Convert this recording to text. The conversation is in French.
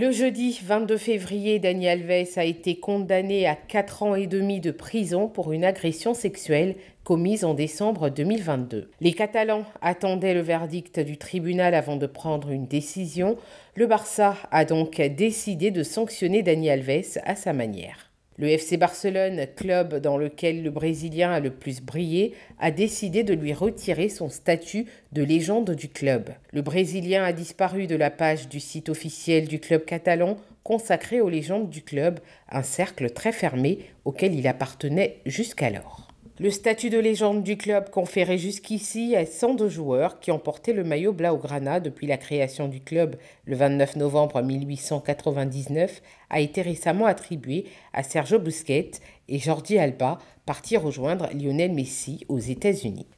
Le jeudi 22 février, Dani Alves a été condamné à 4 ans et demi de prison pour une agression sexuelle commise en décembre 2022. Les Catalans attendaient le verdict du tribunal avant de prendre une décision. Le Barça a donc décidé de sanctionner Dani Alves à sa manière. Le FC Barcelone, club dans lequel le Brésilien a le plus brillé, a décidé de lui retirer son statut de légende du club. Le Brésilien a disparu de la page du site officiel du club catalan consacré aux légendes du club, un cercle très fermé auquel il appartenait jusqu'alors. Le statut de légende du club conféré jusqu'ici à 102 joueurs qui ont porté le maillot Blaugrana depuis la création du club le 29 novembre 1899 a été récemment attribué à Sergio Busquets et Jordi Alba, partis rejoindre Lionel Messi aux États-Unis.